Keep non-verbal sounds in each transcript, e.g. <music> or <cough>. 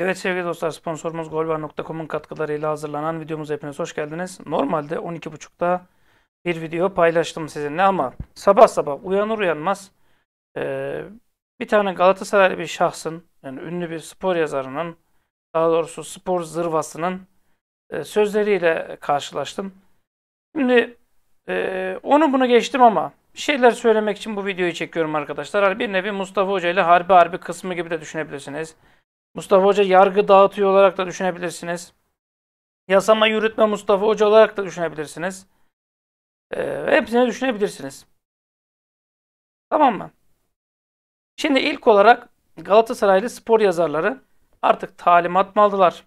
Evet sevgili dostlar sponsorumuz golvar.com'un katkılarıyla hazırlanan videomuza hepiniz hoş geldiniz. Normalde 12.30'da bir video paylaştım sizinle ama sabah sabah uyanır uyanmaz e, bir tane Galatasaraylı bir şahsın yani ünlü bir spor yazarının daha doğrusu spor zırvasının e, sözleriyle karşılaştım. Şimdi e, onu bunu geçtim ama bir şeyler söylemek için bu videoyu çekiyorum arkadaşlar. Hani bir nevi Mustafa Hoca ile harbi harbi kısmı gibi de düşünebilirsiniz. Mustafa Hoca yargı dağıtıyor olarak da düşünebilirsiniz. Yasama yürütme Mustafa Hoca olarak da düşünebilirsiniz. E, hepsini düşünebilirsiniz. Tamam mı? Şimdi ilk olarak Galatasaraylı spor yazarları artık talimat mı aldılar?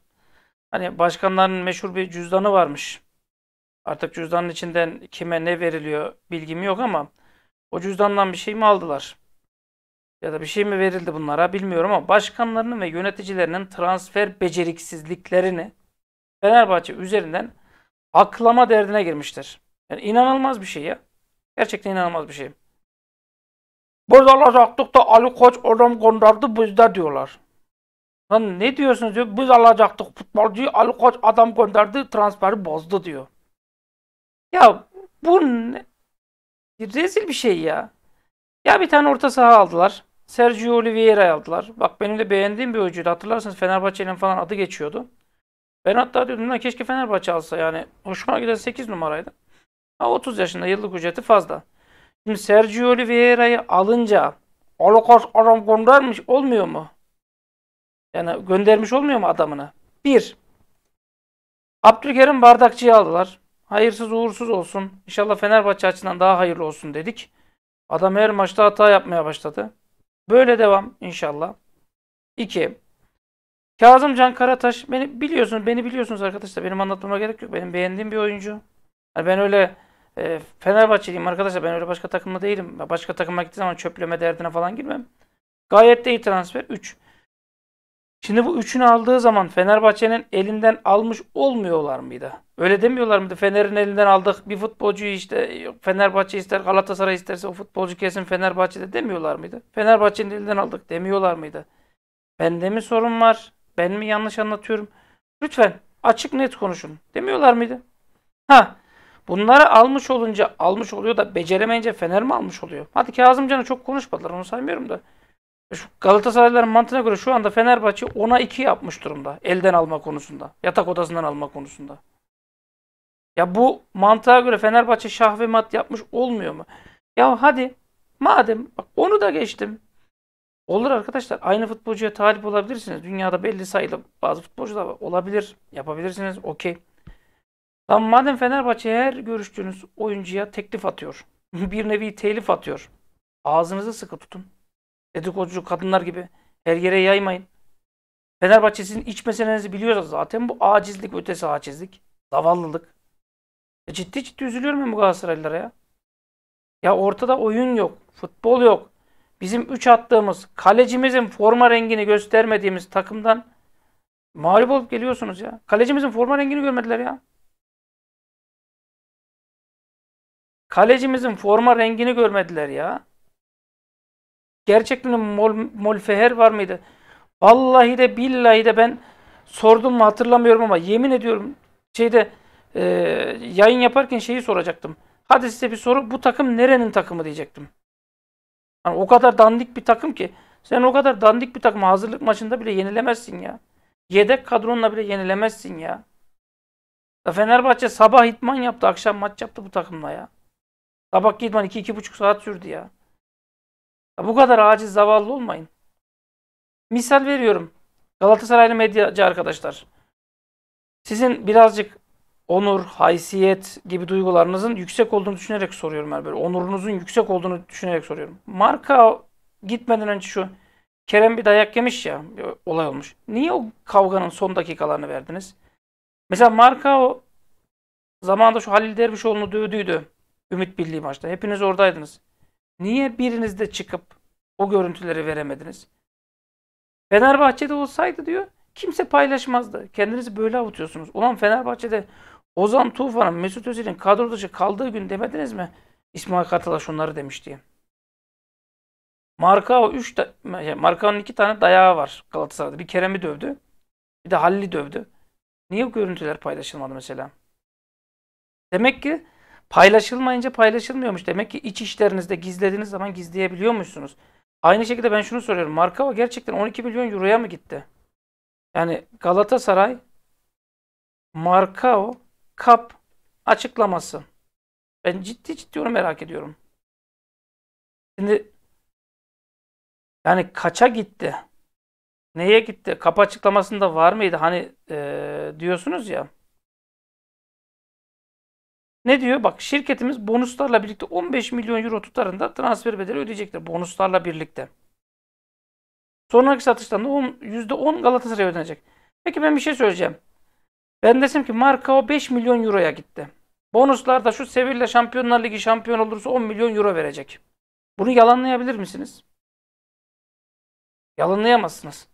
Hani başkanların meşhur bir cüzdanı varmış. Artık cüzdanın içinden kime ne veriliyor bilgim yok ama o cüzdandan bir şey mi aldılar? ya da bir şey mi verildi bunlara bilmiyorum ama başkanlarının ve yöneticilerinin transfer beceriksizliklerini Fenerbahçe üzerinden aklama derdine girmiştir. Yani inanılmaz bir şey ya. Gerçekten inanılmaz bir şey. Burada alacaktık da Ali Koç adam gönderdi bizde diyorlar. Lan ne diyorsunuz diyor. Biz alacaktık futbolcuyu Ali Koç adam gönderdi transferi bozdu diyor. Ya bu ne? rezil bir şey ya. Ya bir tane orta saha aldılar. Sergio Oliveira'yı aldılar. Bak benim de beğendiğim bir oyuncuydu. Hatırlarsınız Fenerbahçe'nin falan adı geçiyordu. Ben hatta diyordum lan keşke Fenerbahçe alsa yani. Hoşuma giden 8 numaraydı. Ha 30 yaşında yıllık ücreti fazla. Şimdi Sergio Oliveira'yı alınca Alokos adam göndermiş olmuyor mu? Yani göndermiş olmuyor mu adamını? Bir. Abdülkerim Bardakçı'yı aldılar. Hayırsız uğursuz olsun. İnşallah Fenerbahçe açısından daha hayırlı olsun dedik. Adam her maçta hata yapmaya başladı. Böyle devam inşallah. 2. Can Karataş. Beni biliyorsunuz, beni biliyorsunuz arkadaşlar. Benim anlatmama gerek yok. Benim beğendiğim bir oyuncu. Yani ben öyle e, Fenerbahçeliyim arkadaşlar. Ben öyle başka takımda değilim. Başka takıma gittiğim zaman çöpleme derdine falan girmem. Gayet de iyi transfer. 3. Şimdi bu üçünü aldığı zaman Fenerbahçe'nin elinden almış olmuyorlar mıydı? Öyle demiyorlar mıydı? Fener'in elinden aldık bir futbolcuyu işte Fenerbahçe ister Galatasaray isterse o futbolcu kesin Fenerbahçe'de demiyorlar mıydı? Fenerbahçe'nin elinden aldık demiyorlar mıydı? Bende mi sorun var? Ben mi yanlış anlatıyorum? Lütfen açık net konuşun. Demiyorlar mıydı? Ha bunları almış olunca almış oluyor da beceremeyince Fener mi almış oluyor? Hadi Kazımcan'ı çok konuşmadılar onu saymıyorum da. Şu Galatasaraylıların mantığına göre şu anda Fenerbahçe 10'a 2 yapmış durumda. Elden alma konusunda. Yatak odasından alma konusunda. Ya bu mantığa göre Fenerbahçe şah ve mat yapmış olmuyor mu? Ya hadi madem bak onu da geçtim. Olur arkadaşlar aynı futbolcuya talip olabilirsiniz. Dünyada belli sayılı bazı futbolcular Olabilir. Yapabilirsiniz. Okey. Tamam madem Fenerbahçe her görüştüğünüz oyuncuya teklif atıyor. <laughs> bir nevi telif atıyor. Ağzınızı sıkı tutun. Dedikoducu kadınlar gibi her yere yaymayın. Fenerbahçe iç meselenizi biliyoruz zaten. Bu acizlik ötesi acizlik. Zavallılık. E ciddi ciddi üzülüyorum ben bu Galatasaraylılara ya. Ya ortada oyun yok. Futbol yok. Bizim 3 attığımız, kalecimizin forma rengini göstermediğimiz takımdan mağlup olup geliyorsunuz ya. Kalecimizin forma rengini görmediler ya. Kalecimizin forma rengini görmediler ya. Gerçekten mol, molfeher var mıydı? Vallahi de billahi de ben sordum mu hatırlamıyorum ama yemin ediyorum şeyde e, yayın yaparken şeyi soracaktım. Hadi size bir soru. Bu takım nerenin takımı diyecektim. Yani o kadar dandik bir takım ki. Sen o kadar dandik bir takım hazırlık maçında bile yenilemezsin ya. Yedek kadronla bile yenilemezsin ya. Fenerbahçe sabah itman yaptı, akşam maç yaptı bu takımla ya. Sabah itman 2-2,5 saat sürdü ya. Bu kadar aciz zavallı olmayın. Misal veriyorum. Galatasaraylı medyacı arkadaşlar. Sizin birazcık onur, haysiyet gibi duygularınızın yüksek olduğunu düşünerek soruyorum ben böyle. Onurunuzun yüksek olduğunu düşünerek soruyorum. Marka gitmeden önce şu Kerem bir dayak yemiş ya olay olmuş. Niye o kavganın son dakikalarını verdiniz? Mesela marka o zamanında şu Halil Dervişoğlu'nu dövdüydü. Ümit Birliği maçta. Hepiniz oradaydınız. Niye biriniz de çıkıp o görüntüleri veremediniz? Fenerbahçe'de olsaydı diyor kimse paylaşmazdı. Kendinizi böyle avutuyorsunuz. Ulan Fenerbahçe'de Ozan Tufan'ın Mesut Özil'in kadro dışı kaldığı gün demediniz mi? İsmail Katala şunları demiş diye. Markao üç markanın iki tane dayağı var Galatasaray'da. Bir Kerem'i dövdü. Bir de Halil'i dövdü. Niye bu görüntüler paylaşılmadı mesela? Demek ki Paylaşılmayınca paylaşılmıyormuş. Demek ki iç işlerinizde gizlediğiniz zaman gizleyebiliyormuşsunuz. Aynı şekilde ben şunu soruyorum. Markava gerçekten 12 milyon euroya mı gitti? Yani Galatasaray Markao kap açıklaması. Ben ciddi ciddi onu merak ediyorum. Şimdi yani kaça gitti? Neye gitti? Kap açıklamasında var mıydı? Hani e, diyorsunuz ya. Ne diyor? Bak şirketimiz bonuslarla birlikte 15 milyon euro tutarında transfer bedeli ödeyecektir. Bonuslarla birlikte. Sonraki satıştan da %10 galatasaray ödenecek. Peki ben bir şey söyleyeceğim. Ben desem ki marka o 5 milyon euroya gitti. Bonuslar da şu Sevilla Şampiyonlar Ligi şampiyon olursa 10 milyon euro verecek. Bunu yalanlayabilir misiniz? Yalanlayamazsınız.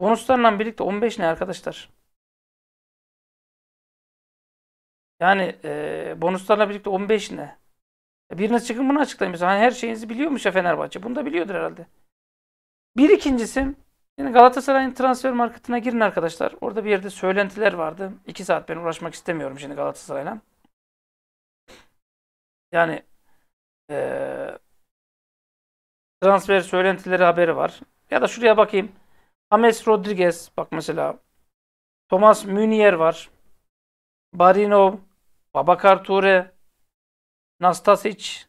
Bonuslarla birlikte 15 ne arkadaşlar? Yani e, bonuslarla birlikte 15 ne? E, Biriniz çıkın bunu açıklayın. Mesela hani her şeyinizi biliyormuş ya Fenerbahçe. Bunu da biliyordur herhalde. Bir ikincisi yine Galatasaray'ın transfer marketine girin arkadaşlar. Orada bir yerde söylentiler vardı. İki saat ben uğraşmak istemiyorum şimdi Galatasaray'la. Yani e, transfer söylentileri haberi var. Ya da şuraya bakayım. James Rodriguez bak mesela. Thomas Münier var. Barinov. Babakar Ture, Nastasic,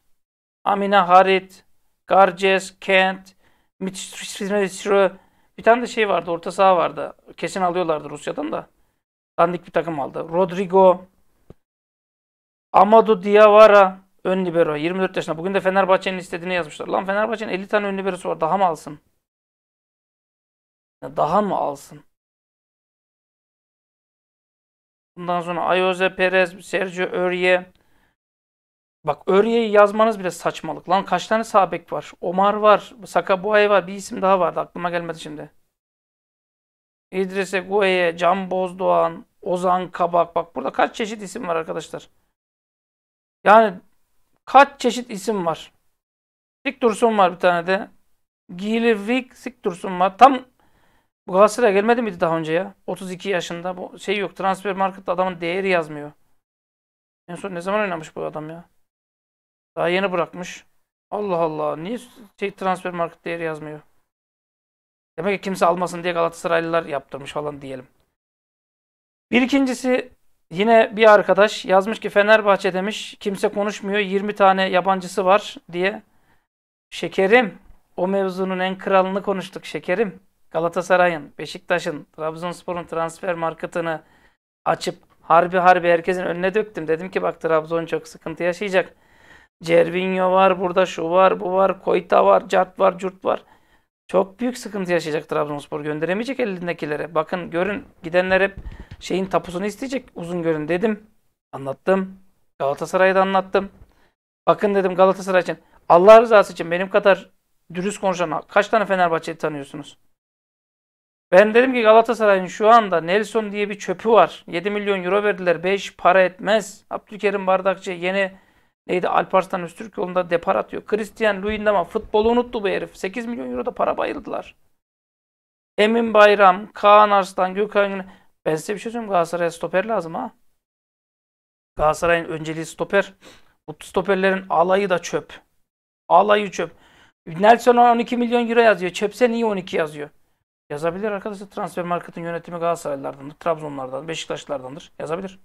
Amina Harit, Garces, Kent, Mitro, bir tane de şey vardı, orta saha vardı. Kesin alıyorlardı Rusya'dan da. Dandik bir takım aldı. Rodrigo, Amado Diawara, ön libero. 24 yaşında. Bugün de Fenerbahçe'nin istediğini yazmışlar. Lan Fenerbahçe'nin 50 tane ön liberosu var. Daha mı alsın? Daha mı alsın? Bundan sonra Ayoze Perez, Sergio Örye. Bak Örye'yi yazmanız bile saçmalık. Lan kaç tane sabek var? Omar var, Sakabuay var. Bir isim daha vardı aklıma gelmedi şimdi. İdris Egueye, Can Bozdoğan, Ozan Kabak. Bak burada kaç çeşit isim var arkadaşlar. Yani kaç çeşit isim var. Siktursun var bir tane de. Gili Vik Siktursun var. Tam bu Galatasaray'a gelmedi miydi daha önce ya? 32 yaşında. Bu şey yok. Transfer markette adamın değeri yazmıyor. En son ne zaman oynamış bu adam ya? Daha yeni bırakmış. Allah Allah. Niye şey transfer market değeri yazmıyor? Demek ki kimse almasın diye Galatasaraylılar yaptırmış falan diyelim. Bir ikincisi yine bir arkadaş yazmış ki Fenerbahçe demiş kimse konuşmuyor 20 tane yabancısı var diye. Şekerim o mevzunun en kralını konuştuk şekerim. Galatasaray'ın, Beşiktaş'ın, Trabzonspor'un transfer marketini açıp harbi harbi herkesin önüne döktüm. Dedim ki bak Trabzon çok sıkıntı yaşayacak. Cervinho var burada, şu var, bu var, Koyta var, Cart var, Curt var. Çok büyük sıkıntı yaşayacak Trabzonspor. Gönderemeyecek elindekilere. Bakın görün gidenler hep şeyin tapusunu isteyecek. Uzun görün dedim. Anlattım. Galatasaray'da anlattım. Bakın dedim Galatasaray için. Allah rızası için benim kadar dürüst konuşan kaç tane Fenerbahçe'yi tanıyorsunuz? Ben dedim ki Galatasaray'ın şu anda Nelson diye bir çöpü var. 7 milyon euro verdiler. 5 para etmez. Abdülkerim Bardakçı yeni neydi Alparslan Öztürk yolunda depar atıyor. Christian Luyendama futbolu unuttu bu herif. 8 milyon euro da para bayıldılar. Emin Bayram, Kaan Arslan, Gökhan Güne. Ben size bir şey söyleyeyim. Galatasaray'a stoper lazım ha. Galatasaray'ın önceliği stoper. Bu stoperlerin alayı da çöp. Alayı çöp. Nelson 12 milyon euro yazıyor. Çöpse niye 12 yazıyor? Yazabilir arkadaşlar. Transfer marketin yönetimi Galatasaraylılardandır, Trabzonlardandır, Beşiktaşlardandır. Yazabilir.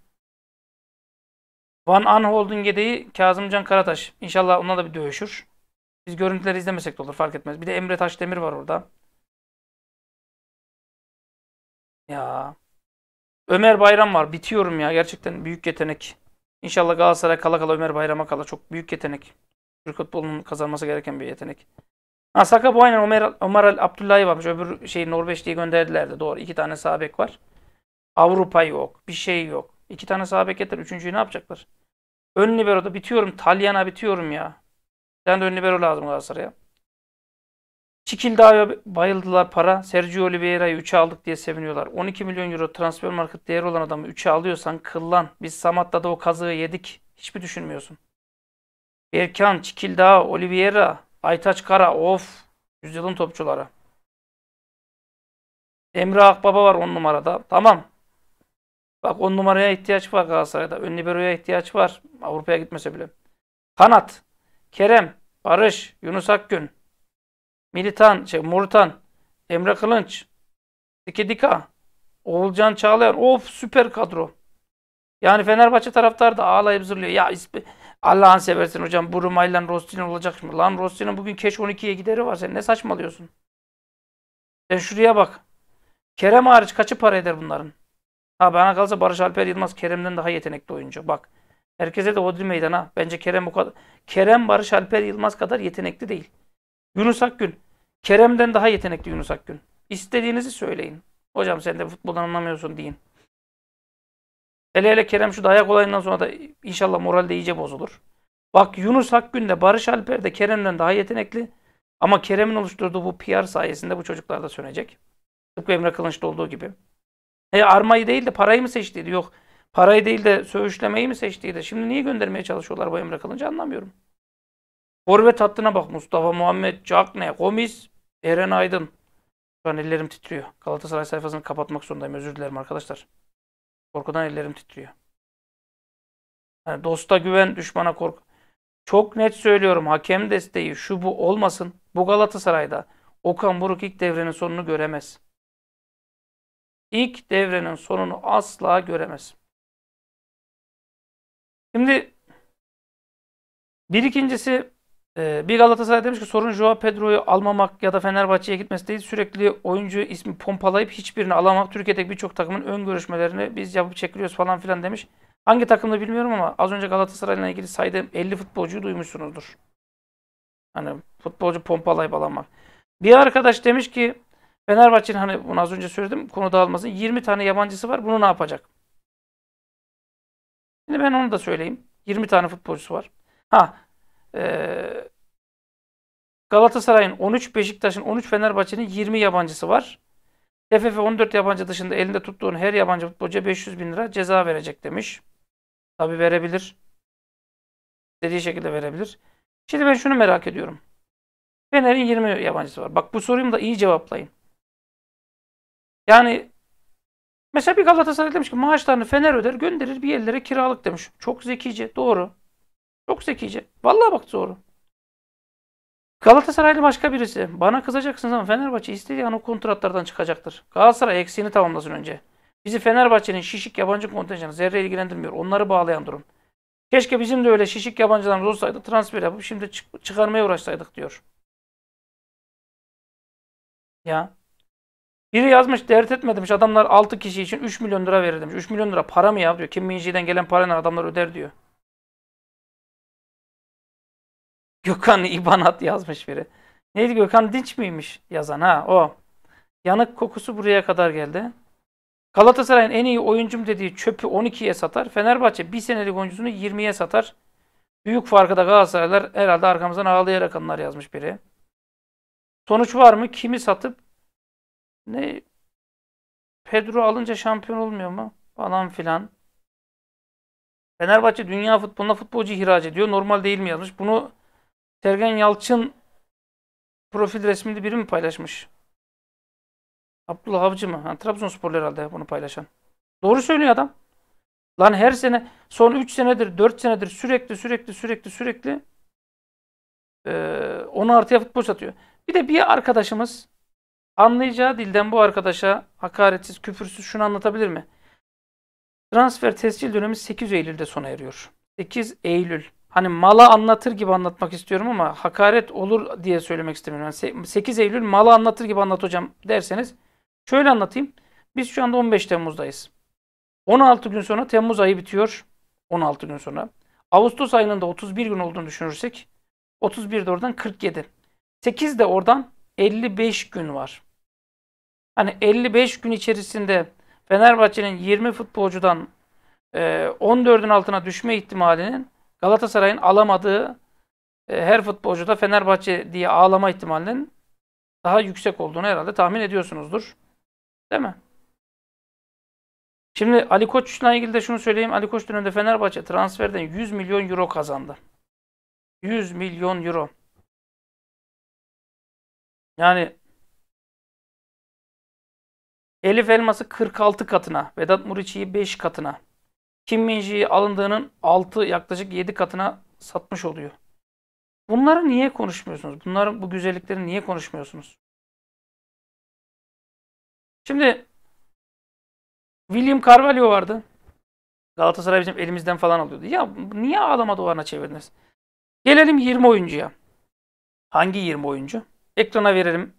Van An Holding yedeği Kazımcan Karataş. İnşallah onunla da bir dövüşür. Biz görüntüleri izlemesek de olur fark etmez. Bir de Emre Taşdemir var orada. Ya. Ömer Bayram var. Bitiyorum ya. Gerçekten büyük yetenek. İnşallah Galatasaray kala kala Ömer Bayram'a kala. Çok büyük yetenek. Türk futbolunun kazanması gereken bir yetenek. Asaka bu aynen Ömer, Ömer Abdullah'ı varmış. Öbür şey Norveç diye gönderdiler de doğru. İki tane sabek var. Avrupa yok. Bir şey yok. İki tane sabek getir. Üçüncüyü ne yapacaklar? Ön libero'da bitiyorum. Talyana bitiyorum ya. Bir de ön libero lazım Galatasaray'a. Çikildağ'a bayıldılar para. Sergio Oliveira'yı 3'e aldık diye seviniyorlar. 12 milyon euro transfer market değeri olan adamı 3'e alıyorsan kıllan. Biz Samat'ta da o kazığı yedik. Hiçbir düşünmüyorsun. Berkan, Çikildağ, Oliveira, Aytaç Kara of. Yüzyılın topçuları. Emre Akbaba var 10 numarada. Tamam. Bak 10 numaraya ihtiyaç var Galatasaray'da. Ön libero'ya ihtiyaç var. Avrupa'ya gitmese bile. Kanat. Kerem. Barış. Yunus Akgün. Militan. Şey, Murtan. Emre Kılınç. Dika. Oğulcan Çağlayan. Of süper kadro. Yani Fenerbahçe taraftar da ağlayıp zırlıyor. Ya Allah'ın seversen hocam bu Rumay'la Rostin'in olacak mı? Lan Rostin'in bugün keş 12'ye gideri var. Sen ne saçmalıyorsun? Sen şuraya bak. Kerem hariç kaçı para eder bunların? Ha bana kalsa Barış Alper Yılmaz Kerem'den daha yetenekli oyuncu. Bak. Herkese de hodri meydana Bence Kerem bu kadar. Kerem Barış Alper Yılmaz kadar yetenekli değil. Yunus Akgün. Kerem'den daha yetenekli Yunus Akgün. İstediğinizi söyleyin. Hocam sen de futboldan anlamıyorsun deyin. Hele hele Kerem şu dayak olayından sonra da inşallah moral de iyice bozulur. Bak Yunus Akgün de Barış Alper de Kerem'den daha yetenekli. Ama Kerem'in oluşturduğu bu PR sayesinde bu çocuklar da sönecek. Tıpkı Emre Kılınç'ta olduğu gibi. E armayı değil de parayı mı seçtiydi? Yok. Parayı değil de söğüşlemeyi mi seçtiydi? Şimdi niye göndermeye çalışıyorlar bu Emre Kılınç'ı anlamıyorum. Forvet hattına bak Mustafa Muhammed, Cakne, Gomis, Eren Aydın. Şu an ellerim titriyor. Galatasaray sayfasını kapatmak zorundayım. Özür dilerim arkadaşlar. Korkudan ellerim titriyor. Yani dosta güven, düşmana kork. Çok net söylüyorum hakem desteği şu bu olmasın. Bu Galatasaray'da Okan Buruk ilk devrenin sonunu göremez. İlk devrenin sonunu asla göremez. Şimdi bir ikincisi ee, bir Galatasaray demiş ki sorun Joao Pedro'yu almamak ya da Fenerbahçe'ye gitmesi değil. Sürekli oyuncu ismi pompalayıp hiçbirini alamak. Türkiye'deki birçok takımın ön görüşmelerini biz yapıp çekiliyoruz falan filan demiş. Hangi takımda bilmiyorum ama az önce Galatasaray'la ilgili saydığım 50 futbolcuyu duymuşsunuzdur. Hani futbolcu pompalayıp alamak. Bir arkadaş demiş ki Fenerbahçe'nin hani bunu az önce söyledim konu dağılmasın 20 tane yabancısı var bunu ne yapacak? Şimdi ben onu da söyleyeyim. 20 tane futbolcusu var. Ha ee, Galatasaray'ın 13, Beşiktaş'ın 13, Fenerbahçe'nin 20 yabancısı var. TFF 14 yabancı dışında elinde tuttuğun her yabancı futbolcuya 500 bin lira ceza verecek demiş. Tabi verebilir. Dediği şekilde verebilir. Şimdi ben şunu merak ediyorum. Fener'in 20 yabancısı var. Bak bu soruyu da iyi cevaplayın. Yani mesela bir Galatasaray demiş ki maaşlarını Fener öder gönderir bir yerlere kiralık demiş. Çok zekice doğru. Çok zekice. Vallahi bak doğru. Galatasaraylı başka birisi. Bana kızacaksınız ama Fenerbahçe istediği an o kontratlardan çıkacaktır. Galatasaray eksiğini tamamlasın önce. Bizi Fenerbahçe'nin şişik yabancı kontenjanı zerre ilgilendirmiyor. Onları bağlayan durum. Keşke bizim de öyle şişik yabancılarımız olsaydı transfer yapıp şimdi çık çıkarmaya uğraşsaydık diyor. Ya. Biri yazmış dert etme demiş adamlar 6 kişi için 3 milyon lira verir demiş. 3 milyon lira para mı ya diyor. Kim Minji'den gelen parayla adamlar öder diyor. Gökhan İbanat yazmış biri. Neydi Gökhan Dinç miymiş yazan? Ha o. Yanık kokusu buraya kadar geldi. Galatasaray'ın en iyi oyuncum dediği çöpü 12'ye satar. Fenerbahçe bir senelik oyuncusunu 20'ye satar. Büyük farkı da Galatasaraylar herhalde arkamızdan ağlayarak anlar yazmış biri. Sonuç var mı? Kimi satıp ne Pedro alınca şampiyon olmuyor mu? Falan filan. Fenerbahçe dünya futboluna futbolcu ihraç ediyor. Normal değil mi yazmış. Bunu Sergen Yalçın profil resmini biri mi paylaşmış? Abdullah Avcı mı? Ha, Trabzonsporlu herhalde bunu paylaşan. Doğru söylüyor adam. Lan her sene son 3 senedir 4 senedir sürekli sürekli sürekli sürekli e, onu artıya futbol satıyor. Bir de bir arkadaşımız anlayacağı dilden bu arkadaşa hakaretsiz küfürsüz şunu anlatabilir mi? Transfer tescil dönemi 8 Eylül'de sona eriyor. 8 Eylül hani mala anlatır gibi anlatmak istiyorum ama hakaret olur diye söylemek istemiyorum. Yani 8 Eylül mala anlatır gibi anlat hocam derseniz şöyle anlatayım. Biz şu anda 15 Temmuz'dayız. 16 gün sonra Temmuz ayı bitiyor. 16 gün sonra. Ağustos ayının da 31 gün olduğunu düşünürsek 31 de oradan 47. 8 de oradan 55 gün var. Hani 55 gün içerisinde Fenerbahçe'nin 20 futbolcudan 14'ün altına düşme ihtimalinin Galatasaray'ın alamadığı e, her futbolcuda Fenerbahçe diye ağlama ihtimalinin daha yüksek olduğunu herhalde tahmin ediyorsunuzdur. Değil mi? Şimdi Ali Koç'la ilgili de şunu söyleyeyim. Ali Koç döneminde Fenerbahçe transferden 100 milyon euro kazandı. 100 milyon euro. Yani Elif Elmas'ı 46 katına, Vedat Muriçi'yi 5 katına, kim Minji'yi alındığının 6 yaklaşık 7 katına satmış oluyor. Bunları niye konuşmuyorsunuz? Bunların bu güzellikleri niye konuşmuyorsunuz? Şimdi William Carvalho vardı. Galatasaray bizim elimizden falan alıyordu. Ya niye ağlama duvarına çevirdiniz? Gelelim 20 oyuncuya. Hangi 20 oyuncu? Ekrana verelim.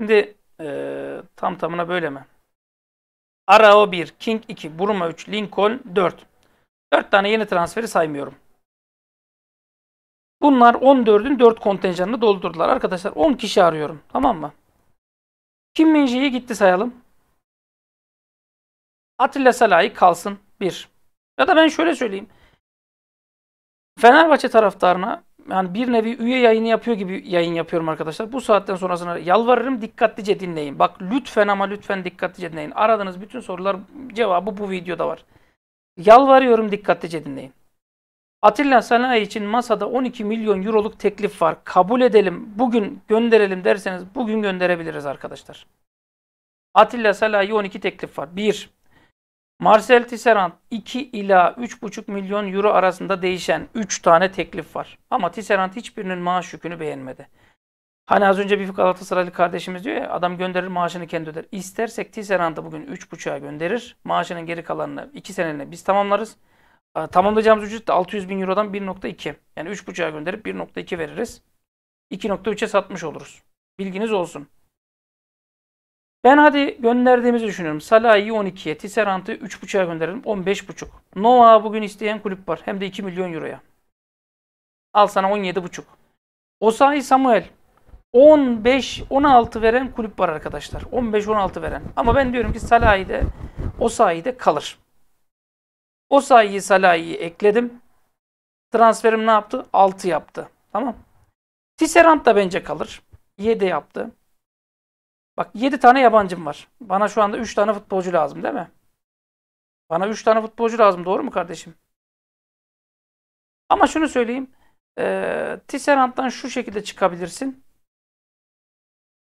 Şimdi e, tam tamına böyle mi? Arao 1, King 2, Buruma 3, Lincoln 4. 4 tane yeni transferi saymıyorum. Bunlar 14'ün 4 kontenjanını doldurdular. Arkadaşlar 10 kişi arıyorum. Tamam mı? Kim Minji'ye gitti sayalım. Atilla Salahi kalsın 1. Ya da ben şöyle söyleyeyim. Fenerbahçe taraftarına yani bir nevi üye yayını yapıyor gibi yayın yapıyorum arkadaşlar. Bu saatten sonrasına yalvarırım dikkatlice dinleyin. Bak lütfen ama lütfen dikkatlice dinleyin. Aradığınız bütün sorular cevabı bu videoda var. Yalvarıyorum dikkatlice dinleyin. Atilla Sanayi için masada 12 milyon euroluk teklif var. Kabul edelim, bugün gönderelim derseniz bugün gönderebiliriz arkadaşlar. Atilla Sanayi 12 teklif var. 1. Marcel Tisserand 2 ila 3,5 milyon euro arasında değişen 3 tane teklif var. Ama Tisserand hiçbirinin maaş yükünü beğenmedi. Hani az önce bir Galatasaraylı kardeşimiz diyor ya adam gönderir maaşını kendi öder. İstersek Tisserand'ı bugün 3,5'a gönderir. Maaşının geri kalanını 2 seneliğine biz tamamlarız. Tamamlayacağımız ücret de 600 bin eurodan 1.2. Yani 3,5'a gönderip 1.2 veririz. 2.3'e satmış oluruz. Bilginiz olsun. Ben hadi gönderdiğimizi düşünüyorum. Salah'ı 12'ye, Tisserant'ı 3.5'a gönderelim. 15.5. Nova bugün isteyen kulüp var. Hem de 2 milyon euroya. Al sana 17.5. Osayi Samuel 15-16 veren kulüp var arkadaşlar. 15-16 veren. Ama ben diyorum ki Salah'ı da Osayi de kalır. Osahi'yi Salah'ı ekledim. Transferim ne yaptı? 6 yaptı. Tamam. Tisserant da bence kalır. 7 yaptı. Bak 7 tane yabancım var. Bana şu anda 3 tane futbolcu lazım değil mi? Bana 3 tane futbolcu lazım. Doğru mu kardeşim? Ama şunu söyleyeyim. E, Tisserant'tan şu şekilde çıkabilirsin.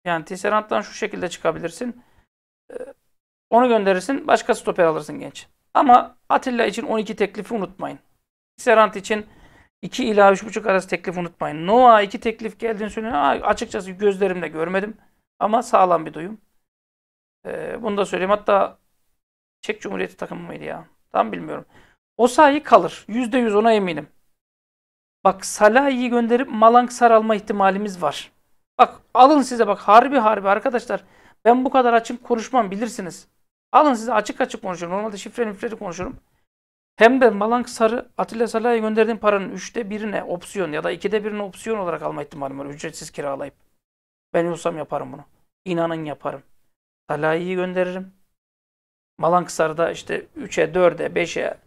Yani Tisserant'tan şu şekilde çıkabilirsin. E, onu gönderirsin. Başka stoper alırsın genç. Ama Atilla için 12 teklifi unutmayın. Tisserant için 2 ila 3,5 arası teklif unutmayın. Noah 2 teklif geldiğini söylüyor. Açıkçası gözlerimle görmedim. Ama sağlam bir duyum. Ee, bunu da söyleyeyim. Hatta Çek Cumhuriyeti takımı mıydı ya? Tam bilmiyorum. O sahi kalır. yüzde yüz ona eminim. Bak Salah'ı gönderip Malang saralma ihtimalimiz var. Bak alın size bak harbi harbi arkadaşlar. Ben bu kadar açık konuşmam bilirsiniz. Alın size açık açık konuşuyorum. Normalde şifreli şifreli konuşurum. Hem de Malang Sarı Atilla Salah'a gönderdiğim paranın 3'te 1'ine opsiyon ya da 2'de 1'ine opsiyon olarak alma ihtimalim var. Ücretsiz kiralayıp. Ben olsam yaparım bunu. İnanın yaparım. Talayi'yi gönderirim. Malankısar'da işte 3'e, 4'e, 5'e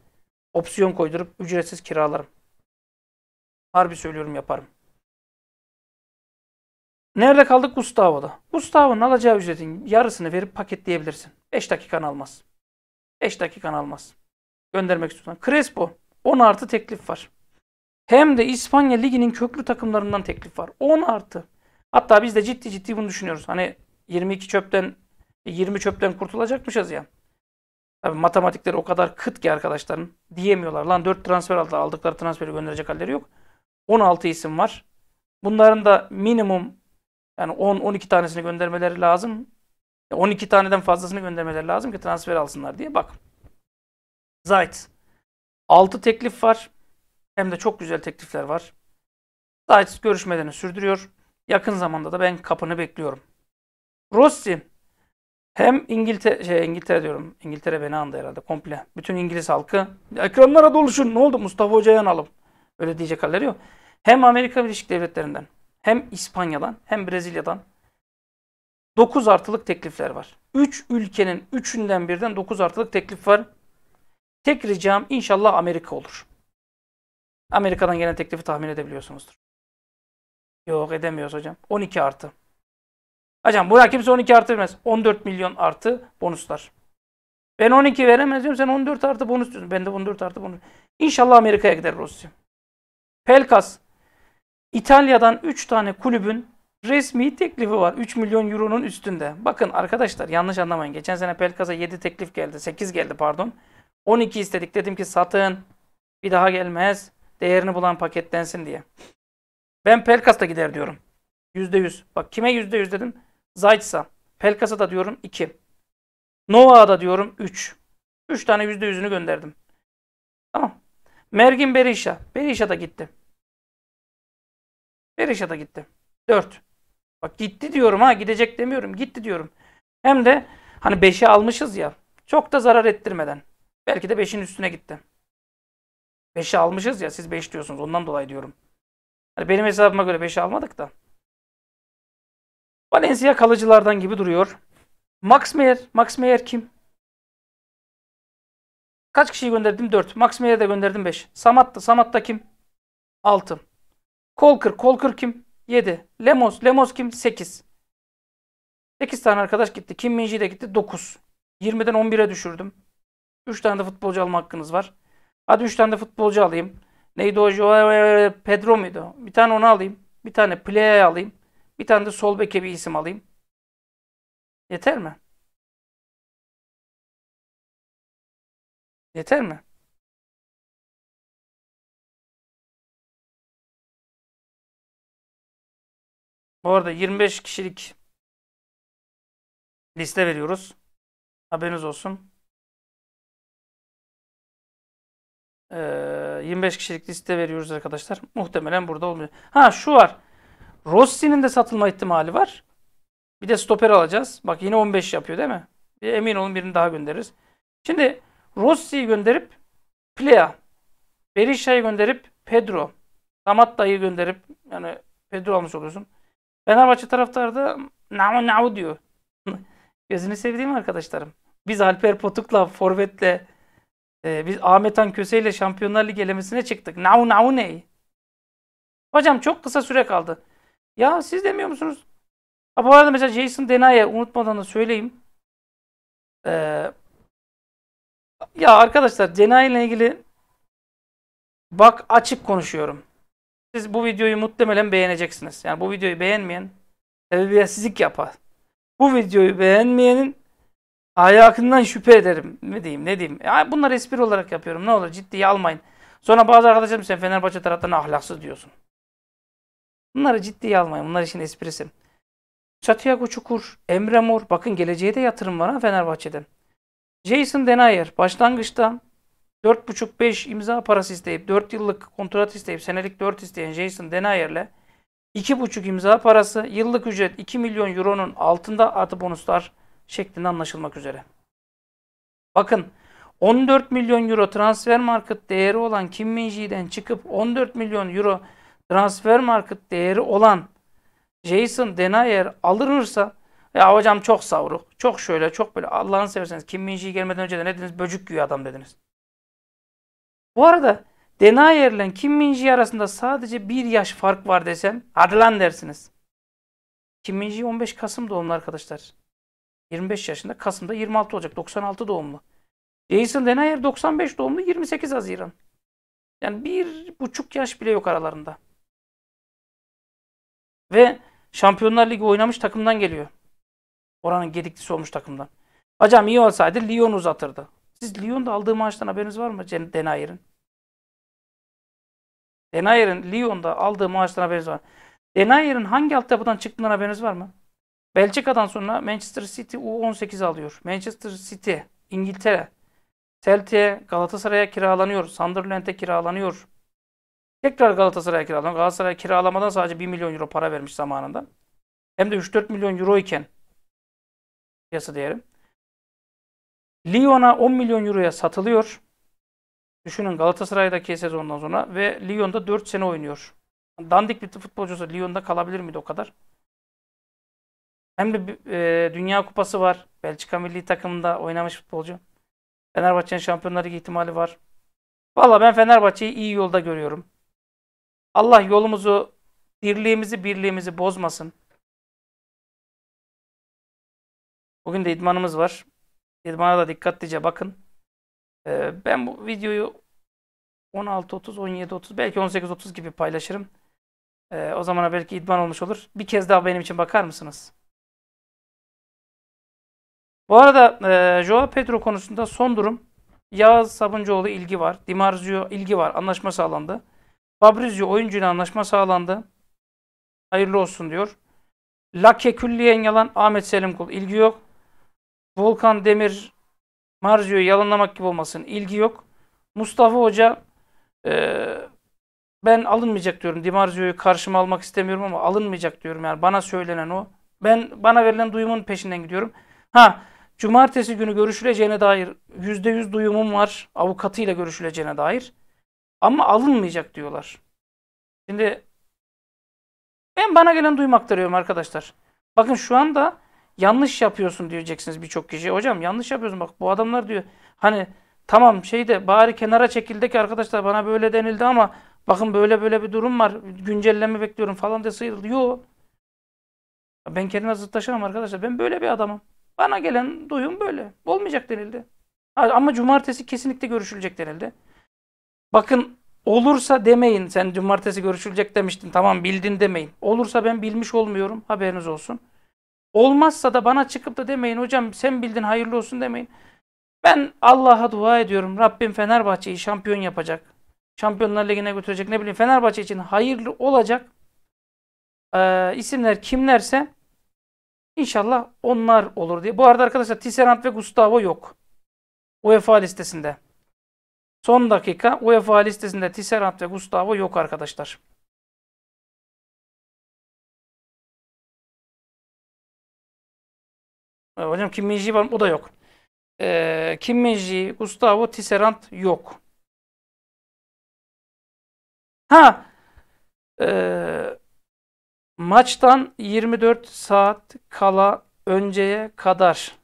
opsiyon koydurup ücretsiz kiralarım. Harbi söylüyorum yaparım. Nerede kaldık? Gustavo'da. Gustavo'nun alacağı ücretin yarısını verip paketleyebilirsin. 5 dakikan almaz. 5 dakikan almaz. Göndermek istiyorsan. Crespo 10 artı teklif var. Hem de İspanya Ligi'nin köklü takımlarından teklif var. 10 artı. Hatta biz de ciddi ciddi bunu düşünüyoruz. Hani 22 çöpten 20 çöpten kurtulacakmışız ya. Tabii matematikleri o kadar kıt ki arkadaşların diyemiyorlar. Lan 4 transfer aldı aldıkları transferi gönderecek halleri yok. 16 isim var. Bunların da minimum yani 10-12 tanesini göndermeleri lazım. 12 taneden fazlasını göndermeleri lazım ki transfer alsınlar diye bak. Zayt. 6 teklif var. Hem de çok güzel teklifler var. Zayt görüşmelerini sürdürüyor. Yakın zamanda da ben kapını bekliyorum. Rossi hem İngiltere, şey İngiltere diyorum. İngiltere beni andı herhalde komple. Bütün İngiliz halkı. Ekranlara doluşun. Ne oldu Mustafa Hoca'yı yanalım. Öyle diyecek halleri yok. Hem Amerika Birleşik Devletleri'nden hem İspanya'dan hem Brezilya'dan 9 artılık teklifler var. 3 ülkenin 3'ünden birden 9 artılık teklif var. Tek ricam inşallah Amerika olur. Amerika'dan gelen teklifi tahmin edebiliyorsunuzdur. Yok edemiyoruz hocam. 12 artı. Hocam buna kimse 12 artı vermez. 14 milyon artı bonuslar. Ben 12 veremez diyorum. Sen 14 artı bonus diyorsun. Ben de 14 artı bonus. İnşallah Amerika'ya gider Rusya. Pelkas. İtalya'dan 3 tane kulübün resmi teklifi var. 3 milyon euronun üstünde. Bakın arkadaşlar yanlış anlamayın. Geçen sene Pelkas'a 7 teklif geldi. 8 geldi pardon. 12 istedik. Dedim ki satın. Bir daha gelmez. Değerini bulan paketlensin diye. Ben Pelkas gider diyorum. %100. Bak kime %100 dedim? Zaytsa. Pelkas'a da diyorum 2. Nova'ya da diyorum 3. 3 tane %100'ünü gönderdim. Tamam. Mergin Berisha. Berisha da gitti. Berisha da gitti. 4. Bak gitti diyorum ha gidecek demiyorum. Gitti diyorum. Hem de hani 5'e almışız ya. Çok da zarar ettirmeden. Belki de 5'in üstüne gitti. 5'e almışız ya siz 5 diyorsunuz. Ondan dolayı diyorum. Yani benim hesabıma göre 5 almadık da. Valencia kalıcılardan gibi duruyor. Max Meyer. Max Meyer kim? Kaç kişiyi gönderdim? 4. Max Meyer'e de gönderdim 5. Samat da. Samat da kim? 6. Kolkır. Kolkır kim? 7. Lemos. Lemos kim? 8. 8 tane arkadaş gitti. Kim Minji de gitti. 9. 20'den 11'e düşürdüm. 3 tane de futbolcu alma hakkınız var. Hadi 3 tane de futbolcu alayım. Neydi o? E, e, e, Pedro muydu? Bir tane onu alayım. Bir tane Plea alayım. Bir tane de sol beke bir isim alayım. Yeter mi? Yeter mi? Bu arada 25 kişilik liste veriyoruz. Haberiniz olsun. Ee, 25 kişilik liste veriyoruz arkadaşlar. Muhtemelen burada olmuyor. Ha şu var. Rossi'nin de satılma ihtimali var. Bir de stoper alacağız. Bak yine 15 yapıyor değil mi? Bir emin olun birini daha göndeririz. Şimdi Rossi'yi gönderip Plea, Berisha'yı gönderip Pedro, Samatta'yı gönderip yani Pedro almış oluyorsun. Fenerbahçe taraftarı da nao nao diyor. <laughs> Gözünü sevdiğim arkadaşlarım. Biz Alper Potuk'la, Forvet'le ee, biz Ahmet Han Köse ile Şampiyonlar Ligi elemesine çıktık. Nau nau ne? Hocam çok kısa süre kaldı. Ya siz demiyor musunuz? Ha, bu arada mesela Jason Dena'ya unutmadan da söyleyeyim. Ee, ya arkadaşlar Denay ile ilgili bak açık konuşuyorum. Siz bu videoyu muhtemelen beğeneceksiniz. Yani bu videoyu beğenmeyen sebebiyetsizlik yapar. Bu videoyu beğenmeyenin Ahlakından şüphe ederim mi diyeyim ne diyeyim. Ya bunları espri olarak yapıyorum ne olur ciddiye almayın. Sonra bazı arkadaşlarım sen Fenerbahçe taraftan ahlaksız diyorsun. Bunları ciddiye almayın. Bunlar için esprisi. Santiago Çukur, Emre Mor. Bakın geleceğe de yatırım var ha Fenerbahçe'den. Jason Denayer başlangıçta 4,5-5 imza parası isteyip 4 yıllık kontrat isteyip senelik 4 isteyen Jason Denayer'le 2,5 imza parası yıllık ücret 2 milyon euronun altında artı bonuslar şeklinde anlaşılmak üzere. Bakın 14 milyon euro transfer market değeri olan Kim Minji'den çıkıp 14 milyon euro transfer market değeri olan Jason Denayer alınırsa ya hocam çok savruk, çok şöyle, çok böyle Allah'ını severseniz Kim Minji'ye gelmeden önce de ne dediniz? Böcük güya adam dediniz. Bu arada Denayer ile Kim Minji arasında sadece bir yaş fark var desem hadi lan dersiniz. Kim Minji 15 Kasım doğumlu arkadaşlar. 25 yaşında. Kasım'da 26 olacak. 96 doğumlu. Jason Denayer 95 doğumlu 28 Haziran. Yani bir buçuk yaş bile yok aralarında. Ve Şampiyonlar Ligi oynamış takımdan geliyor. Oranın gediklisi olmuş takımdan. Hocam iyi olsaydı Lyon uzatırdı. Siz Lyon'da aldığı maaştan haberiniz var mı Denayer'in? Denayer'in Lyon'da aldığı maaştan haberiniz var mı? Denayer'in hangi altyapıdan çıktığından haberiniz var mı? Belçika'dan sonra Manchester City U18 alıyor. Manchester City, İngiltere, Celtic'e, Galatasaray'a kiralanıyor. Sunderland'e kiralanıyor. Tekrar Galatasaray'a kiralanıyor. Galatasaray kiralamadan sadece 1 milyon euro para vermiş zamanında. Hem de 3-4 milyon euro iken piyasa değerim. Lyon'a 10 milyon euroya satılıyor. Düşünün Galatasaray'daki sezondan sonra ve Lyon'da 4 sene oynuyor. Dandik bir futbolcusu Lyon'da kalabilir miydi o kadar? Hem de e, Dünya Kupası var. Belçika milli takımında oynamış futbolcu. Fenerbahçe'nin Şampiyonlar ihtimali var. Valla ben Fenerbahçe'yi iyi yolda görüyorum. Allah yolumuzu, dirliğimizi, birliğimizi bozmasın. Bugün de idmanımız var. İdmana da dikkatlice bakın. Ee, ben bu videoyu 16.30, 17.30 belki 18.30 gibi paylaşırım. Ee, o zamana belki idman olmuş olur. Bir kez daha benim için bakar mısınız? Bu arada e, Joao Pedro konusunda son durum Yağız Sabuncuoğlu ilgi var. Dimarzio ilgi var. Anlaşma sağlandı. Fabrizio oyuncuyla anlaşma sağlandı. Hayırlı olsun diyor. Lake külliyen yalan Ahmet Selim Kul ilgi yok. Volkan Demir Marzio'yu yalanlamak gibi olmasın ilgi yok. Mustafa Hoca e, ben alınmayacak diyorum. Dimarzio'yu karşıma almak istemiyorum ama alınmayacak diyorum. Yani bana söylenen o. Ben bana verilen duyumun peşinden gidiyorum. Ha Cumartesi günü görüşüleceğine dair yüzde yüz duyumum var. Avukatıyla görüşüleceğine dair. Ama alınmayacak diyorlar. Şimdi ben bana gelen duyum aktarıyorum arkadaşlar. Bakın şu anda yanlış yapıyorsun diyeceksiniz birçok kişi. Hocam yanlış yapıyorsun bak bu adamlar diyor. Hani tamam şeyde bari kenara çekildik arkadaşlar bana böyle denildi ama bakın böyle böyle bir durum var. Güncelleme bekliyorum falan diye sıyrıldı. Yok. Ben kendime zıtlaşamam arkadaşlar. Ben böyle bir adamım. Bana gelen duyum böyle. Olmayacak denildi. Ama cumartesi kesinlikle görüşülecek denildi. Bakın olursa demeyin. Sen cumartesi görüşülecek demiştin. Tamam bildin demeyin. Olursa ben bilmiş olmuyorum. Haberiniz olsun. Olmazsa da bana çıkıp da demeyin. Hocam sen bildin hayırlı olsun demeyin. Ben Allah'a dua ediyorum. Rabbim Fenerbahçe'yi şampiyon yapacak. Şampiyonlar Ligi'ne götürecek. Ne bileyim Fenerbahçe için hayırlı olacak. Ee, isimler kimlerse İnşallah onlar olur diye. Bu arada arkadaşlar Tisserand ve Gustavo yok. UEFA listesinde. Son dakika UEFA listesinde Tisserand ve Gustavo yok arkadaşlar. Ee, hocam Kim Minji var mı? O da yok. Ee, Kim Minji, Gustavo, Tisserand yok. Ha. Ee, Maçtan 24 saat kala önceye kadar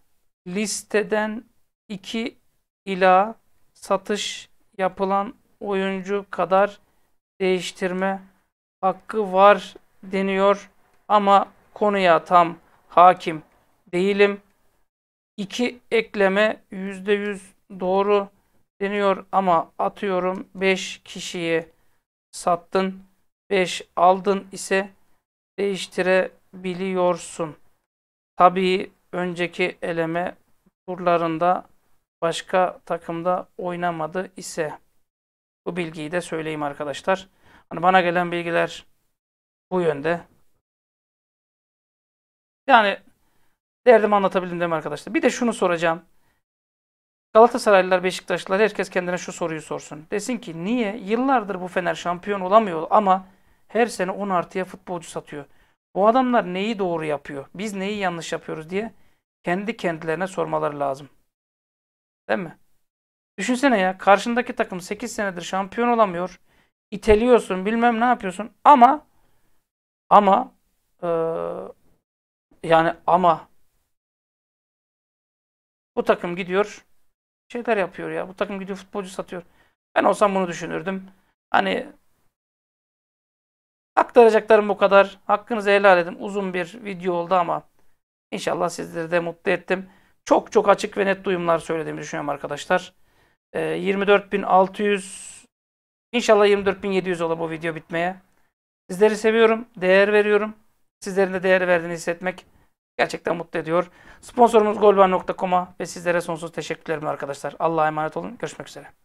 listeden 2 ila satış yapılan oyuncu kadar değiştirme hakkı var deniyor ama konuya tam hakim değilim. 2 ekleme %100 doğru deniyor ama atıyorum 5 kişiyi sattın 5 aldın ise değiştirebiliyorsun. Tabii önceki eleme turlarında başka takımda oynamadı ise bu bilgiyi de söyleyeyim arkadaşlar. Hani bana gelen bilgiler bu yönde. Yani derdimi anlatabildim değil mi arkadaşlar? Bir de şunu soracağım. Galatasaraylılar, Beşiktaşlılar herkes kendine şu soruyu sorsun. Desin ki niye yıllardır bu Fener şampiyon olamıyor ama her sene 10 artıya futbolcu satıyor. Bu adamlar neyi doğru yapıyor? Biz neyi yanlış yapıyoruz diye kendi kendilerine sormaları lazım. Değil mi? Düşünsene ya karşındaki takım 8 senedir şampiyon olamıyor. İteliyorsun bilmem ne yapıyorsun ama ama ee, yani ama bu takım gidiyor şeyler yapıyor ya. Bu takım gidiyor futbolcu satıyor. Ben olsam bunu düşünürdüm. Hani Aktaracaklarım bu kadar. Hakkınızı helal edin. Uzun bir video oldu ama inşallah sizleri de mutlu ettim. Çok çok açık ve net duyumlar söylediğimi düşünüyorum arkadaşlar. E, ee, 24.600 inşallah 24.700 olur bu video bitmeye. Sizleri seviyorum. Değer veriyorum. Sizlerin de değer verdiğini hissetmek gerçekten mutlu ediyor. Sponsorumuz golban.com'a ve sizlere sonsuz teşekkürlerim arkadaşlar. Allah'a emanet olun. Görüşmek üzere.